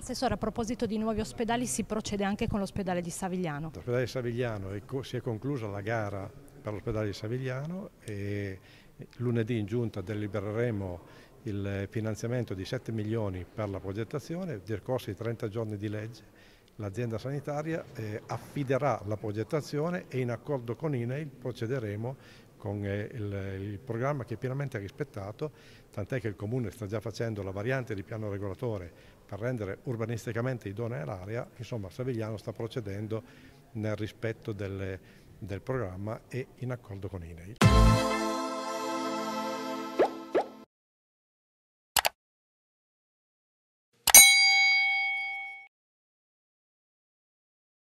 Assessore, a proposito di nuovi ospedali, si procede anche con l'ospedale di Savigliano. L'ospedale di Savigliano è, si è conclusa la gara per l'ospedale di Savigliano e lunedì in giunta delibereremo il finanziamento di 7 milioni per la progettazione, nel corso di 30 giorni di legge l'azienda sanitaria eh, affiderà la progettazione e in accordo con INAIL procederemo con eh, il, il, programma che è pienamente rispettato, tant'è che il Comune sta già facendo la variante di piano regolatore per rendere urbanisticamente idonea l'area, insomma Savigliano sta procedendo nel rispetto del, del programma e in accordo con INEI.